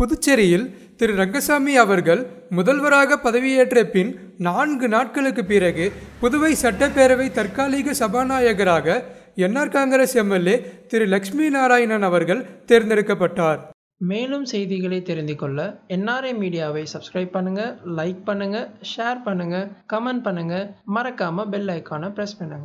புதுச்சேரியில் திரு ரங்கசாமி அவர்கள் முதல்வராக பதவியேற்ற பின் நான்கு நாட்களுக்கு பிறகு புதுவை சட்டப்பேரவை தற்காலிக சபாநாயகராக NR Congress MLA Thiru Lakshmi Narayanan அவர்கள் தேர்ந்தெடுக்கப்பட்டார் மேலும் செய்திகளை தெரிந்து கொள்ள என்ஆர்ஐ மீடியாவை சப்ஸ்கிரைப் பண்ணுங்க லைக் பண்ணுங்க ஷேர் பண்ணுங்க கமெண்ட் பண்ணுங்க மறக்காம பெல் ஐக்கானை ப்ரெஸ் பண்ணுங்க